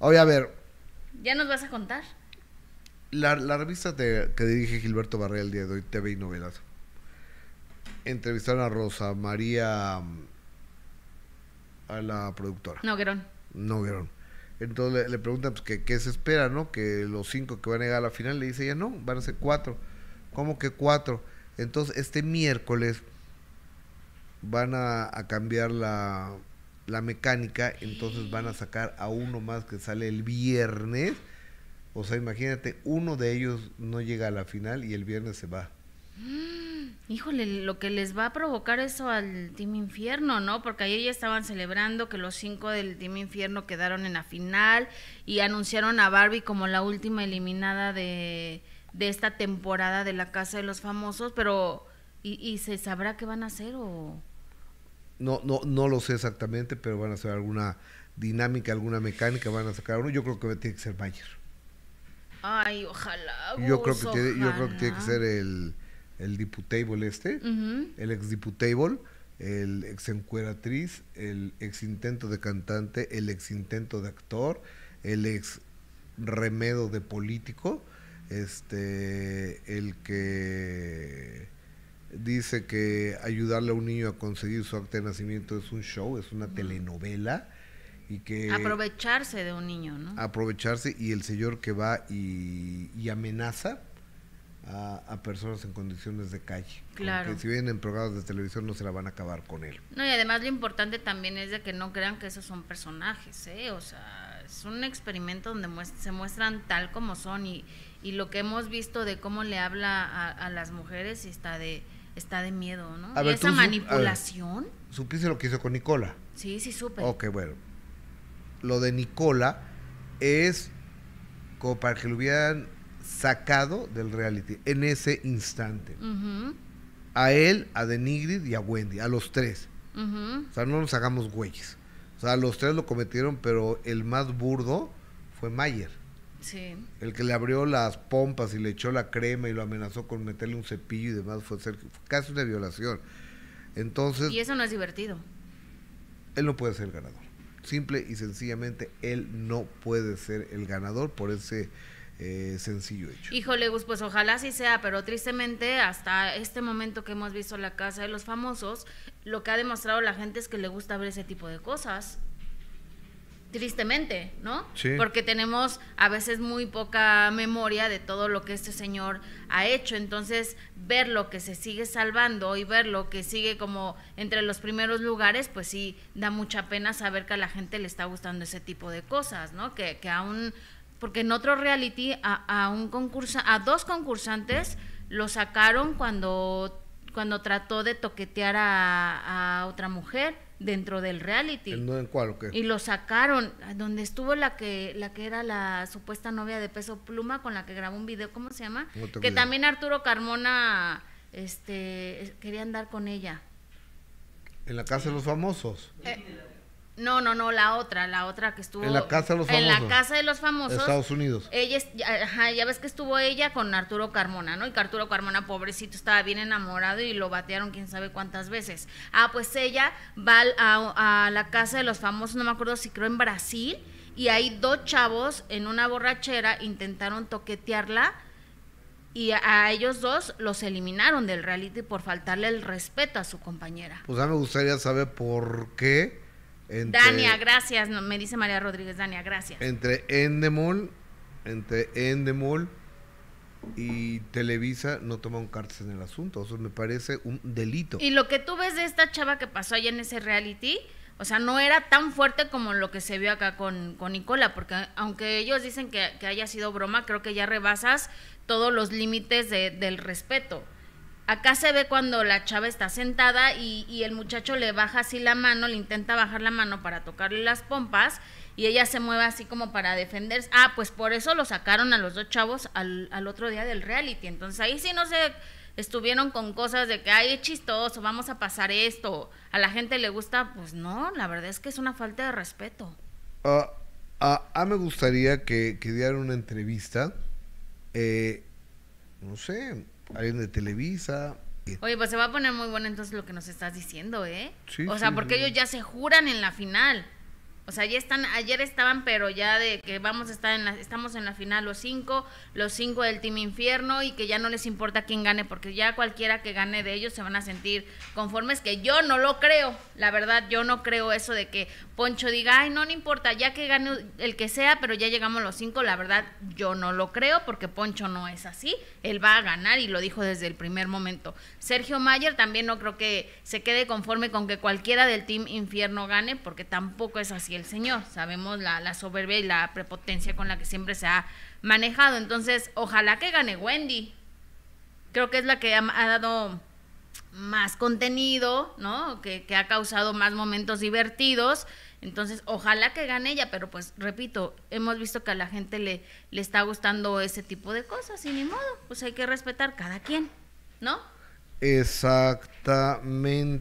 Oye, a ver. ¿Ya nos vas a contar? La, revista que dirige Gilberto Barrea el día de hoy, TV y Novelas, entrevistaron a Rosa María, mm, a la productora. Noguerón. Noguerón. Entonces le, le preguntan pues, qué se espera, ¿no? Que los cinco que van a llegar a la final, le dice ya no, van a ser cuatro. ¿Cómo que cuatro? Entonces este miércoles van a cambiar la, la mecánica, entonces van a sacar a uno más que sale el viernes. O sea, imagínate, uno de ellos no llega a la final y el viernes se va. Mm, híjole, lo que les va a provocar eso al Team Infierno, ¿no? Porque ayer ya estaban celebrando que los cinco del Team Infierno quedaron en la final y anunciaron a Barbie como la última eliminada de, esta temporada de la Casa de los Famosos, pero ¿y, y se sabrá qué van a hacer o...? No, no, no lo sé exactamente, pero van a hacer alguna dinámica, alguna mecánica, van a sacar uno. Yo creo que tiene que ser Bayer. Ay, ojalá. yo, creo que yo creo que tiene que ser el, el diputable este, el ex diputable, el ex encueratriz, el ex intento de cantante, el ex intento de actor, el ex remedo de político, este, el que dice que ayudarle a un niño a conseguir su acta de nacimiento es un show, es una telenovela y que aprovecharse de un niño, ¿no? Aprovecharse y el señor que va y, amenaza a, personas en condiciones de calle. Claro. Que si vienen programas de televisión no se la van a acabar con él. No, y además lo importante también es de que no crean que esos son personajes, ¿eh? O sea, es un experimento donde se muestran tal como son y, lo que hemos visto de cómo le habla a las mujeres y está de está de miedo, ¿no? esa manipulación. ¿Supiste lo que hizo con Nicola? Sí, sí, supe. Ok, bueno. Lo de Nicola es como para que lo hubieran sacado del reality en ese instante. A él, a Denigrid y a Wendy, a los tres. O sea, no nos hagamos güeyes. O sea, los tres lo cometieron, pero el más burdo fue Mayer. El que le abrió las pompas y le echó la crema y lo amenazó con meterle un cepillo y demás fue, ser, casi una violación. Entonces. Y eso no es divertido. Él no puede ser el ganador. Simple y sencillamente, él no puede ser el ganador por ese eh, sencillo hecho. Híjole, Gus, pues ojalá sí sea, pero tristemente hasta este momento que hemos visto la casa de los famosos, lo que ha demostrado la gente es que le gusta ver ese tipo de cosas tristemente, ¿no? Porque tenemos a veces muy poca memoria de todo lo que este señor ha hecho. Entonces, ver lo que se sigue salvando y ver lo que sigue como entre los primeros lugares, pues sí, da mucha pena saber que a la gente le está gustando ese tipo de cosas, ¿no? Que, que aún, porque en otro reality a, un concursa, a dos concursantes lo sacaron cuando, cuando trató de toquetear a otra mujer dentro del reality. ¿En, cuál o qué? Y lo sacaron, donde estuvo la que, la que era la supuesta novia de Peso Pluma, con la que grabó un video, ¿cómo se llama? que también Arturo Carmona este, quería andar con ella. ¿En la casa de los famosos? Eh, no, no, no, la otra, la otra que estuvo. En la Casa de los Famosos. En la Casa de los Famosos. Estados Unidos. Ella, ajá, ya ves que estuvo ella con Arturo Carmona, ¿no? Y que Arturo Carmona, pobrecito, estaba bien enamorado y lo batearon quién sabe cuántas veces. Ah, pues ella va a, a la Casa de los Famosos, no me acuerdo si creo en Brasil, y hay dos chavos en una borrachera intentaron toquetearla y a, ellos dos los eliminaron del reality por faltarle el respeto a su compañera. Pues a mí me gustaría saber por qué Dania, gracias, me dice María Rodríguez, Dania, gracias. Entre Endemol, entre Endemol y Televisa no toman cartas en el asunto, eso me parece un delito. Y lo que tú ves de esta chava que pasó allá en ese reality, o sea, no era tan fuerte como lo que se vio acá con, con Nicola, porque aunque ellos dicen que, que, haya sido broma, creo que ya rebasas todos los límites de, del respeto. Acá se ve cuando la chava está sentada y, el muchacho le baja así la mano, le intenta bajar la mano para tocarle las pompas y ella se mueve así como para defenderse. Ah, pues por eso lo sacaron a los dos chavos al, otro día del reality. Entonces ahí sí no se estuvieron con cosas de que, ay, es chistoso, vamos a pasar esto, a la gente le gusta, pues no, la verdad es que es una falta de respeto. Ah, ah, ah me gustaría que, que dieran una entrevista, eh, no sé, alguien de Televisa. Oye, pues se va a poner muy bueno entonces lo que nos estás diciendo, ¿eh? o sea, porque ellos ya se juran en la final. O sea, ya están, ayer estaban, pero ya de que vamos a estar en estamos en la final los cinco, los cinco del Team Infierno y que ya no les importa quién gane, porque ya cualquiera que gane de ellos se van a sentir conformes, que yo no lo creo, la verdad, yo no creo eso de que Poncho diga, ay, no, no importa, ya que gane el que sea, pero ya llegamos los cinco, la verdad, yo no lo creo, porque Poncho no es así, él va a ganar y lo dijo desde el primer momento. Sergio Mayer también no creo que se quede conforme con que cualquiera del Team Infierno gane, porque tampoco es así el Señor. Sabemos la, soberbia y la prepotencia con la que siempre se ha manejado. Entonces, ojalá que gane Wendy. Creo que es la que ha, dado más contenido, ¿no? Que, ha causado más momentos divertidos. Entonces, ojalá que gane ella, pero pues, repito, hemos visto que a la gente le, le está gustando ese tipo de cosas y ni modo, pues hay que respetar cada quien, ¿no? Exactamente.